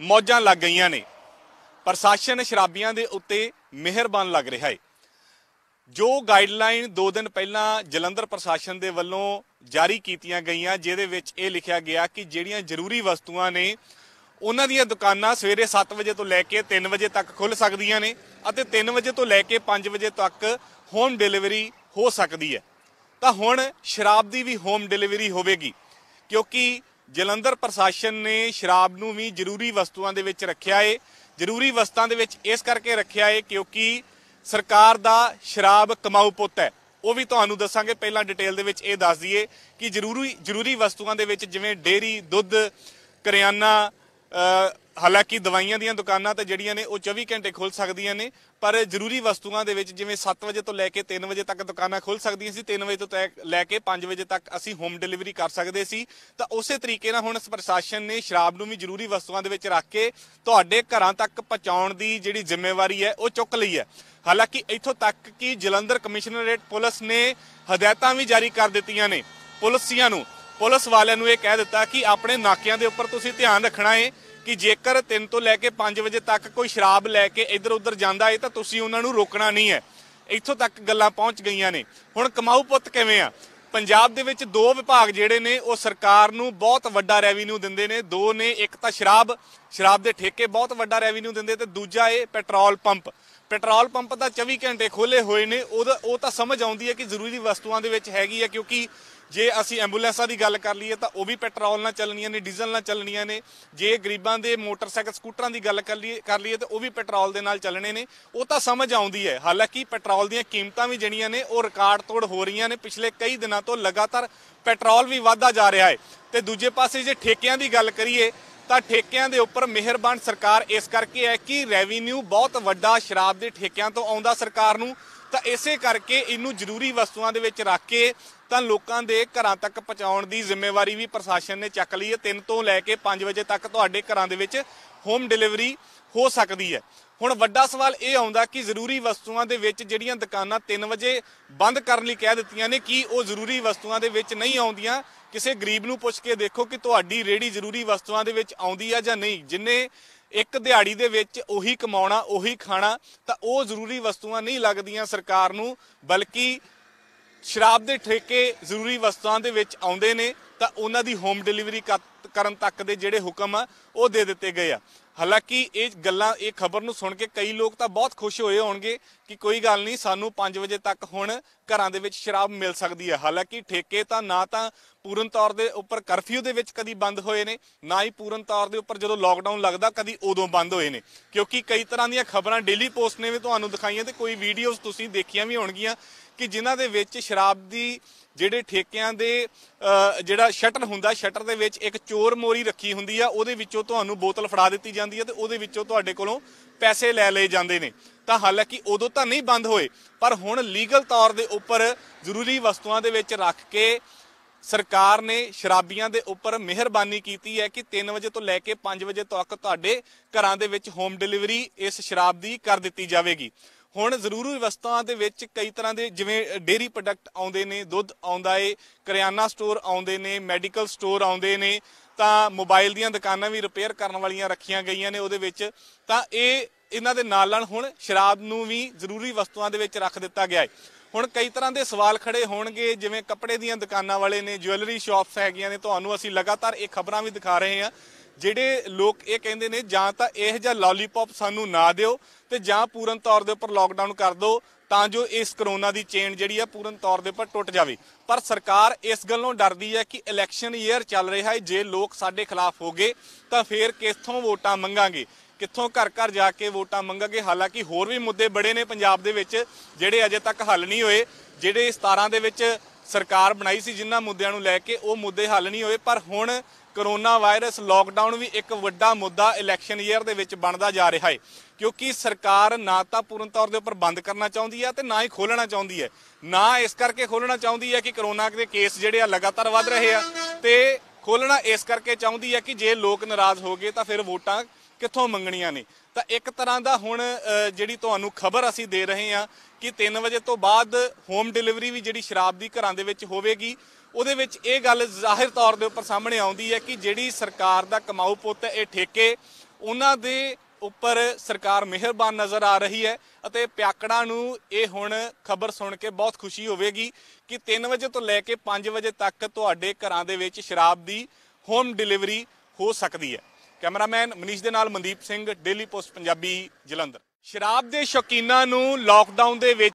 ਮੌਜਾਂ ਲੱਗ ਗਈਆਂ ਨੇ ਪ੍ਰਸ਼ਾਸਨ ਸ਼ਰਾਬੀਆਂ ਦੇ ਉੱਤੇ ਮਿਹਰਬਾਨ ਲੱਗ ਰਿਹਾ ਹੈ ਜੋ ਗਾਈਡਲਾਈਨ 2 ਦਿਨ ਪਹਿਲਾਂ ਜਲੰਧਰ ਪ੍ਰਸ਼ਾਸਨ ਦੇ ਵੱਲੋਂ ਜਾਰੀ ਕੀਤੀਆਂ ਗਈਆਂ ਜਿਹਦੇ ਵਿੱਚ ਇਹ ਲਿਖਿਆ ਗਿਆ ਕਿ ਜਿਹੜੀਆਂ ਜ਼ਰੂਰੀ ਵਸਤੂਆਂ ਨੇ ਉਹਨਾਂ ਦੀਆਂ ਦੁਕਾਨਾਂ ਸਵੇਰੇ 7 ਵਜੇ ਤੋਂ ਲੈ ਕੇ 3 ਵਜੇ ਤੱਕ ਖੁੱਲ ਸਕਦੀਆਂ ਨੇ ਅਤੇ 3 ਵਜੇ ਤੋਂ ਲੈ ਕੇ 5 ਵਜੇ ਤੱਕ ਹੋਮ ਡਿਲੀਵਰੀ ਹੋ ਸਕਦੀ ਹੈ ਤਾਂ ਹੁਣ ਸ਼ਰਾਬ ਦੀ ਵੀ ਹੋਮ ਡਿਲੀਵਰੀ ਹੋਵੇਗੀ ਕਿਉਂਕਿ ਜਲੰਧਰ ਪ੍ਰਸ਼ਾਸਨ ਨੇ ਸ਼ਰਾਬ ਨੂੰ ਵੀ ਜ਼ਰੂਰੀ ਵਸਤੂਆਂ ਦੇ ਵਿੱਚ ਰੱਖਿਆ ਏ ਜ਼ਰੂਰੀ ਵਸਤਾਂ ਦੇ ਵਿੱਚ ਇਸ ਕਰਕੇ ਰੱਖਿਆ ਏ ਕਿਉਂਕਿ ਸਰਕਾਰ ਦਾ ਸ਼ਰਾਬ ਕਮਾਊ ਪੁੱਤ ਹੈ ਉਹ ਵੀ ਤੁਹਾਨੂੰ ਦੱਸਾਂਗੇ ਪਹਿਲਾਂ ਡਿਟੇਲ ਦੇ ਵਿੱਚ ਇਹ ਦੱਸ ਦਈਏ ਕਿ ਜ਼ਰੂਰੀ ਜ਼ਰੂਰੀ ਵਸਤੂਆਂ ਦੇ ਵਿੱਚ ਜਿਵੇਂ ਡੇਰੀ ਦੁੱਧ ਕਰਿਆਨਾ ਹਾਲਾਂਕਿ ਦਵਾਈਆਂ ਦੀਆਂ ਦੁਕਾਨਾਂ ਤੇ ਜਿਹੜੀਆਂ ਨੇ ਉਹ 24 ਘੰਟੇ ਖੁੱਲ ਸਕਦੀਆਂ ਨੇ ਪਰ ਜ਼ਰੂਰੀ ਵਸਤੂਆਂ ਦੇ ਵਿੱਚ ਜਿਵੇਂ 7 ਵਜੇ ਤੋਂ ਲੈ ਕੇ 3 ਵਜੇ ਤੱਕ ਦੁਕਾਨਾਂ ਖੁੱਲ ਸਕਦੀਆਂ ਸੀ 3 ਵਜੇ ਤੋਂ ਲੈ ਕੇ 5 ਵਜੇ ਤੱਕ ਅਸੀਂ ਹੋਮ ਡਿਲੀਵਰੀ ਕਰ ਸਕਦੇ ਸੀ ਤਾਂ ਉਸੇ ਤਰੀਕੇ ਨਾਲ ਹੁਣ ਪ੍ਰਸ਼ਾਸਨ ਨੇ ਸ਼ਰਾਬ ਨੂੰ ਵੀ ਜ਼ਰੂਰੀ ਵਸਤੂਆਂ ਦੇ ਵਿੱਚ ਰੱਖ ਕੇ ਤੁਹਾਡੇ ਘਰਾਂ ਤੱਕ ਪਹੁੰਚਾਉਣ ਦੀ ਜਿਹੜੀ ਜ਼ਿੰਮੇਵਾਰੀ ਹੈ ਉਹ ਚੁੱਕ ਲਈ ਹੈ ਹਾਲਾਂਕਿ ਇੱਥੋਂ ਤੱਕ ਕਿ ਜਲੰਧਰ ਕਮਿਸ਼ਨਰੇਟ ਪੁਲਿਸ ਨੇ ਹਦਾਇਤਾਂ ਵੀ ਜਾਰੀ ਕਰ ਦਿੱਤੀਆਂ ਨੇ ਪੁਲਿਸੀਆਂ ਨੂੰ ਪੁਲਿਸ ਵਾਲਿਆਂ ਨੂੰ ਇਹ ਕਹਿ ਦਿੱਤਾ ਕਿ ਆਪਣੇ ਨਾਕਿਆਂ ਦੇ ਉੱਪਰ ਤੁਸੀਂ ਧਿਆਨ ਰੱਖਣਾ ਹੈ ਕਿ ਜੇਕਰ 3 ਤੋਂ ਲੈ ਕੇ 5 ਵਜੇ ਤੱਕ ਕੋਈ ਸ਼ਰਾਬ ਲੈ ਕੇ ਇੱਧਰ ਉੱਧਰ ਜਾਂਦਾ ਹੈ ਤਾਂ ਤੁਸੀਂ ਉਹਨਾਂ ਨੂੰ ਰੋਕਣਾ ਨਹੀਂ ਹੈ ਇੱਥੋਂ ਤੱਕ ਗੱਲਾਂ ਪਹੁੰਚ ਗਈਆਂ ਨੇ ਹੁਣ ਕਮਾਊ ਪੁੱਤ ਕਿਵੇਂ ਆ ਪੰਜਾਬ ਦੇ ਵਿੱਚ ਦੋ ਵਿਭਾਗ ਜਿਹੜੇ ਨੇ ਉਹ ਸਰਕਾਰ ਨੂੰ ਬਹੁਤ ਵੱਡਾ ਰੈਵਨਿਊ ਦਿੰਦੇ ਨੇ ਦੋ ਨੇ ਇੱਕ ਤਾਂ ਸ਼ਰਾਬ ਸ਼ਰਾਬ ਦੇ ਠੇਕੇ ਬਹੁਤ ਵੱਡਾ ਰੈਵਨਿਊ ਦਿੰਦੇ ਤੇ ਦੂਜਾ ਇਹ ਪੈਟਰੋਲ ਪੰਪ ਪੈਟਰੋਲ ਪੰਪ ਤਾਂ 24 ਘੰਟੇ ਖੋਲੇ ਹੋਏ ਨੇ ਉਹ ਉਹ ਤਾਂ ਸਮਝ ਆਉਂਦੀ ਹੈ ਕਿ ਜ਼ਰੂਰੀ ਵਸਤੂਆਂ ਦੇ ਵਿੱਚ ਹੈਗੀ ਹੈ ਕਿਉਂਕਿ ਜੇ ਅਸੀਂ ਐਂਬੂਲੈਂਸਾਂ ਦੀ ਗੱਲ ਕਰ ਲਈਏ ਤਾਂ ਉਹ ਵੀ ਪੈਟਰੋਲ ਨਾਲ ਚੱਲਣੀਆਂ ਨੇ ਡੀਜ਼ਲ ਨਾਲ ਚੱਲਣੀਆਂ ਨੇ ਜੇ ਗਰੀਬਾਂ ਦੇ ਮੋਟਰਸਾਈਕਲ ਸਕੂਟਰਾਂ ਦੀ ਗੱਲ ਕਰ ਲਈਏ ਕਰ ਲਈਏ ਤਾਂ ਉਹ ਵੀ ਪੈਟਰੋਲ ਦੇ ਨਾਲ ਚੱਲਣੇ ਨੇ ਉਹ ਤਾਂ ਸਮਝ ਆਉਂਦੀ ਹੈ ਹਾਲਾਂਕਿ ਪੈਟਰੋਲ ਦੀਆਂ ਕੀਮਤਾਂ ਵੀ ਜਿਹੜੀਆਂ ਨੇ ਉਹ ਰਿਕਾਰਡ ਤੋੜ ਹੋ ਰਹੀਆਂ ਨੇ ਪਿਛਲੇ ਕਈ ਦਿਨਾਂ ਤੋਂ ਲਗਾਤਾਰ ਪੈਟਰੋਲ ਵੀ ਵਧਦਾ ਜਾ ਰਿਹਾ ਹੈ ਤੇ ਦੂਜੇ ਪਾਸੇ ਜੇ ਠੇਕਿਆਂ ਦੀ ਗੱਲ ਕਰੀਏ ਤਾਂ ਠੇਕਿਆਂ ਦੇ ਉੱਪਰ ਮਿਹਰਬਾਨ ਸਰਕਾਰ ਇਸ ਕਰਕੇ ਹੈ ਕਿ ਰੈਵਨਿਊ ਬਹੁਤ ਵੱਡਾ ਸ਼ਰਾਬ ਦੇ ਠੇਕਿਆਂ ਤੋਂ ਆਉਂਦਾ ਸਰਕਾਰ ਨੂੰ ਤਾਂ ਇਸੇ ਕਰਕੇ ਇਹਨੂੰ ਜ਼ਰੂਰੀ ਵਸਤੂਆਂ ਦੇ ਵਿੱਚ ਰੱਖ ਕੇ ਤਾਂ ਲੋਕਾਂ ਦੇ ਘਰਾਂ ਤੱਕ ਪਹੁੰਚਾਉਣ ਦੀ ਜ਼ਿੰਮੇਵਾਰੀ ਵੀ ਪ੍ਰਸ਼ਾਸਨ ਨੇ ਚੱਕ ਲਈ ਹੈ 3 ਤੋਂ ਲੈ ਕੇ 5 ਵਜੇ ਤੱਕ ਤੁਹਾਡੇ ਘਰਾਂ ਦੇ ਵਿੱਚ ਹੋਮ ਡਿਲੀਵਰੀ ਹੋ ਸਕਦੀ ਹੈ ਹੁਣ ਵੱਡਾ ਸਵਾਲ ਇਹ ਆਉਂਦਾ ਕਿ ਜ਼ਰੂਰੀ ਵਸਤੂਆਂ ਦੇ ਵਿੱਚ ਜਿਹੜੀਆਂ ਦੁਕਾਨਾਂ 3 ਵਜੇ ਬੰਦ ਕਰਨ ਲਈ ਕਹਿ ਦਿੱਤੀਆਂ ਨੇ ਕੀ ਉਹ ਜ਼ਰੂਰੀ ਵਸਤੂਆਂ ਦੇ ਵਿੱਚ ਨਹੀਂ ਆਉਂਦੀਆਂ ਕਿਸੇ ਗਰੀਬ ਨੂੰ ਪੁੱਛ ਕੇ ਦੇਖੋ ਕਿ ਤੁਹਾਡੀ ਰੇੜੀ ਜ਼ਰੂਰੀ ਵਸਤੂਆਂ ਦੇ ਵਿੱਚ ਆਉਂਦੀ ਆ ਜਾਂ ਨਹੀਂ ਜਿੰਨੇ ਇੱਕ ਦਿਹਾੜੀ ਦੇ ਵਿੱਚ ਉਹੀ ਕਮਾਉਣਾ ਉਹੀ ਖਾਣਾ ਤਾਂ ਉਹ ਜ਼ਰੂਰੀ ਵਸਤੂਆਂ ਨਹੀਂ ਲੱਗਦੀਆਂ ਸਰਕਾਰ ਨੂੰ ਬਲਕਿ ਸ਼ਰਾਬ ਦੇ ਠੇਕੇ ਜ਼ਰੂਰੀ ਵਸਤਾਂ ਦੇ ਵਿੱਚ ਆਉਂਦੇ ਨੇ ਤਾਂ ਉਹਨਾਂ ਦੀ ਹੋਮ ਡਿਲੀਵਰੀ ਕਰਨ ਤੱਕ ਦੇ ਜਿਹੜੇ ਹੁਕਮ ਆ ਉਹ ਦੇ ਦਿੱਤੇ ਗਏ ਆ ਹਾਲਾਂਕਿ ਇਹ ਗੱਲਾਂ ਇਹ ਖਬਰ ਨੂੰ ਸੁਣ ਕੇ ਕਈ ਲੋਕ ਤਾਂ ਬਹੁਤ ਖੁਸ਼ ਹੋਏ ਹੋਣਗੇ ਕਿ ਕੋਈ ਗੱਲ ਨਹੀਂ ਸਾਨੂੰ 5 ਵਜੇ ਤੱਕ ਹੁਣ ਘਰਾਂ ਦੇ ਵਿੱਚ ਸ਼ਰਾਬ ਮਿਲ ਸਕਦੀ ਹੈ ਹਾਲਾਂਕਿ ਠੇਕੇ ਤਾਂ ਨਾ ਤਾਂ ਪੂਰਨ ਤੌਰ ਦੇ ਉੱਪਰ ਕਰਫਿਊ ਦੇ ਵਿੱਚ ਕਦੀ ਬੰਦ ਹੋਏ ਨੇ ਨਾ ਹੀ ਪੂਰਨ ਤੌਰ ਦੇ ਉੱਪਰ ਜਦੋਂ ਲਾਕਡਾਊਨ ਲੱਗਦਾ ਕਦੀ ਉਦੋਂ ਬੰਦ ਹੋਏ ਨੇ ਕਿਉਂਕਿ ਕਈ ਤਰ੍ਹਾਂ ਦੀਆਂ ਖਬਰਾਂ ਡੇਲੀ ਪੋਸਟ ਨੇ ਵੀ ਤੁਹਾਨੂੰ ਦਿਖਾਈਆਂ ਤੇ ਕੋਈ ਵੀਡੀਓਜ਼ ਤੁਸੀਂ ਦੇਖੀਆਂ ਵੀ ਹੋਣਗੀਆਂ ਕਿ ਜਿਨ੍ਹਾਂ ਦੇ ਵਿੱਚ ਸ਼ਰਾਬ ਦੀ ਜਿਹੜੇ ਠੇਕਿਆਂ ਦੇ ਜਿਹੜਾ ਸ਼ਟਰ ਹੁੰਦਾ ਸ਼ਟਰ ਦੇ ਵਿੱਚ ਇੱਕ ਚੋਰ ਮੋਰੀ ਰੱਖੀ ਹੁੰਦੀ ਆ ਉਹਦੇ ਵਿੱਚੋਂ ਤੁਹਾਨੂੰ ਬੋਤਲ ਫੜਾ ਦਿੱਤੀ ਜਾਂਦੀ ਹੈ ਤੇ ਉਹਦੇ ਵਿੱਚੋਂ ਤੁਹਾਡੇ ਕੋਲੋਂ ਪੈਸੇ ਲੈ ਲਏ ਜਾਂਦੇ ਨੇ ਤਾਂ ਹਾਲਾਂਕਿ ਉਦੋਂ ਤਾਂ ਨਹੀਂ ਬੰਦ ਹੋਏ ਪਰ ਹੁਣ ਲੀਗਲ ਤੌਰ ਦੇ ਉੱਪਰ ਜ਼ਰੂਰੀ ਵਸਤੂਆਂ ਦੇ ਵਿੱਚ ਰੱਖ ਕੇ ਸਰਕਾਰ ਨੇ ਸ਼ਰਾਬੀਆਂ ਦੇ ਉੱਪਰ ਮਿਹਰਬਾਨੀ ਕੀਤੀ ਹੈ ਕਿ 3 ਵਜੇ ਤੋਂ ਲੈ ਕੇ 5 ਵਜੇ ਤੱਕ ਤੁਹਾਡੇ ਘਰਾਂ ਦੇ ਵਿੱਚ ਹੋਮ ਡਿਲੀਵਰੀ ਇਸ ਸ਼ਰਾਬ ਦੀ ਕਰ ਦਿੱਤੀ ਜਾਵੇਗੀ ਹੁਣ ਜ਼ਰੂਰੀ ਵਸਤਾਂ ਦੇ ਵਿੱਚ ਕਈ ਤਰ੍ਹਾਂ ਦੇ ਜਿਵੇਂ ਡੇਰੀ ਪ੍ਰੋਡਕਟ ਆਉਂਦੇ ਨੇ ਦੁੱਧ ਆਉਂਦਾ ਏ ਕਰਿਆਨਾ ਸਟੋਰ ਆਉਂਦੇ ਨੇ ਮੈਡੀਕਲ ਸਟੋਰ ਆਉਂਦੇ ਨੇ ਤਾਂ ਮੋਬਾਈਲ ਦੀਆਂ ਦੁਕਾਨਾਂ ਵੀ ਰਿਪੇਅਰ ਕਰਨ ਵਾਲੀਆਂ ਰੱਖੀਆਂ ਗਈਆਂ ਨੇ ਉਹਦੇ ਵਿੱਚ ਤਾਂ ਇਹ ਇਹਨਾਂ ਦੇ ਨਾਲ ਨਾਲ ਹੁਣ ਸ਼ਰਾਬ ਨੂੰ ਵੀ ਜ਼ਰੂਰੀ ਵਸਤੂਆਂ ਦੇ ਵਿੱਚ ਰੱਖ ਦਿੱਤਾ ਗਿਆ ਹੈ ਹੁਣ ਕਈ ਤਰ੍ਹਾਂ ਦੇ ਸਵਾਲ ਖੜੇ ਹੋਣਗੇ ਜਿਵੇਂ ਕੱਪੜੇ ਦੀਆਂ ਦੁਕਾਨਾਂ ਵਾਲੇ ਨੇ ਜੁਐਲਰੀ ਸ਼ਾਪਸ ਹੈਗੀਆਂ ਨੇ ਤੁਹਾਨੂੰ ਅਸੀਂ ਲਗਾਤਾਰ ਇਹ ਖਬਰਾਂ ਵੀ ਦਿਖਾ ਰਹੇ ਹਾਂ ਜਿਹੜੇ ਲੋਕ ਇਹ ਕਹਿੰਦੇ ਨੇ ਜਾਂ ਤਾਂ ਇਹ ਜਾਂ ਲੌਲੀਪੌਪ ਸਾਨੂੰ ਨਾ ਦਿਓ ਤੇ ਜਾਂ ਪੂਰਨ ਤੌਰ ਦੇ ਉੱਪਰ ਲਾਕਡਾਊਨ ਕਰ ਦਿਓ ਤਾਂ ਜੋ ਇਸ ਕਰੋਨਾ ਦੀ ਚੇਨ ਜਿਹੜੀ ਆ ਪੂਰਨ ਤੌਰ ਦੇ ਉੱਪਰ ਟੁੱਟ ਜਾਵੇ ਪਰ ਸਰਕਾਰ ਇਸ ਗੱਲੋਂ ਡਰਦੀ ਹੈ ਕਿ ਇਲੈਕਸ਼ਨ ਈਅਰ ਚੱਲ ਰਿਹਾ ਹੈ ਜੇ ਲੋਕ ਸਾਡੇ ਖਿਲਾਫ ਹੋ ਗਏ ਤਾਂ ਫੇਰ ਕਿੱਥੋਂ ਵੋਟਾਂ ਮੰਗਾਂਗੇ ਕਿੱਥੋਂ ਘਰ ਘਰ ਜਾ ਕੇ ਵੋਟਾਂ ਮੰਗਾਂਗੇ ਹਾਲਾਂਕਿ ਹੋਰ ਵੀ ਮੁੱਦੇ ਬੜੇ ਨੇ ਪੰਜਾਬ ਦੇ ਵਿੱਚ ਜਿਹੜੇ ਅਜੇ ਤੱਕ ਹੱਲ ਨਹੀਂ ਹੋਏ ਜਿਹੜੇ 17 ਦੇ ਵਿੱਚ ਸਰਕਾਰ ਬਣਾਈ ਸੀ ਜਿਨ੍ਹਾਂ ਮੁੱਦਿਆਂ ਨੂੰ ਲੈ ਕੇ ਉਹ ਮੁੱਦੇ ਹੱਲ ਨਹੀਂ ਹੋਏ ਪਰ ਹੁਣ ਕਰੋਨਾ ਵਾਇਰਸ ਲਾਕਡਾਊਨ ਵੀ ਇੱਕ ਵੱਡਾ ਮੁੱਦਾ ਇਲੈਕਸ਼ਨ ਈਅਰ ਦੇ ਵਿੱਚ ਬਣਦਾ ਜਾ ਰਿਹਾ ਹੈ ਕਿਉਂਕਿ ਸਰਕਾਰ ਨਾ ਤਾਂ ਪੂਰਨ ਤੌਰ ਦੇ ਉੱਪਰ ਬੰਦ ਕਰਨਾ ਚਾਹੁੰਦੀ ਹੈ ਤੇ ਨਾ ਹੀ ਖੋਲਣਾ ਚਾਹੁੰਦੀ ਹੈ ਨਾ ਇਸ ਕਰਕੇ ਖੋਲਣਾ ਚਾਹੁੰਦੀ ਹੈ ਕਿ ਕਰੋਨਾ ਦੇ ਕੇਸ ਜਿਹੜੇ ਆ ਲਗਾਤਾਰ ਵੱਧ ਰਹੇ ਆ ਤੇ ਖੋਲਣਾ ਇਸ ਕਰਕੇ ਚਾਹੁੰਦੀ ਹੈ ਕਿ ਜੇ ਲੋਕ ਨਾਰਾਜ਼ ਹੋ ਗਏ ਤਾਂ ਫਿਰ ਵੋਟਾਂ ਕਿੱਥੋਂ ਮੰਗਣੀਆਂ ਨੇ ਤਾਂ ਇੱਕ ਤਰ੍ਹਾਂ ਦਾ ਹੁਣ ਜਿਹੜੀ ਤੁਹਾਨੂੰ ਖਬਰ ਅਸੀਂ ਦੇ ਰਹੇ ਹਾਂ ਕਿ 3 ਵਜੇ ਤੋਂ ਬਾਅਦ ਹੋਮ ਡਿਲੀਵਰੀ ਵੀ ਜਿਹੜੀ ਸ਼ਰਾਬ ਦੀ ਘਰਾਂ ਦੇ ਵਿੱਚ ਹੋਵੇਗੀ ਉਹਦੇ ਵਿੱਚ ਇਹ ਗੱਲ ਜ਼ਾਹਿਰ ਤੌਰ ਦੇ ਉੱਪਰ ਸਾਹਮਣੇ ਆਉਂਦੀ ਹੈ ਕਿ ਜਿਹੜੀ ਸਰਕਾਰ ਦਾ ਕਮਾਊ ਪੁੱਤ ਇਹ ਠੇਕੇ ਉਹਨਾਂ ਦੇ ਉੱਪਰ ਸਰਕਾਰ ਮਿਹਰਬਾਨ ਨਜ਼ਰ ਆ ਰਹੀ ਹੈ ਅਤੇ ਪਿਆਕੜਾਂ ਨੂੰ ਇਹ ਹੁਣ ਖਬਰ ਸੁਣ ਕੇ ਬਹੁਤ ਖੁਸ਼ੀ ਹੋਵੇਗੀ ਕਿ 3 ਵਜੇ ਤੋਂ ਲੈ ਕੇ 5 ਵਜੇ ਤੱਕ ਤੁਹਾਡੇ ਘਰਾਂ ਦੇ ਵਿੱਚ ਸ਼ਰਾਬ ਦੀ ਹੋਮ ਡਿਲੀਵਰੀ ਹੋ ਸਕਦੀ ਹੈ ਕੈਮਰਾਮੈਨ ਮਨੀਸ਼ ਦੇ ਨਾਲ ਮਨਦੀਪ ਸਿੰਘ ਡੇਲੀ ਪੋਸਟ ਪੰਜਾਬੀ ਜਲੰਧਰ ਸ਼ਰਾਬ ਦੇ ਸ਼ੌਕੀਨਾਂ ਨੂੰ ਲਾਕਡਾਊਨ ਦੇ ਵਿੱਚ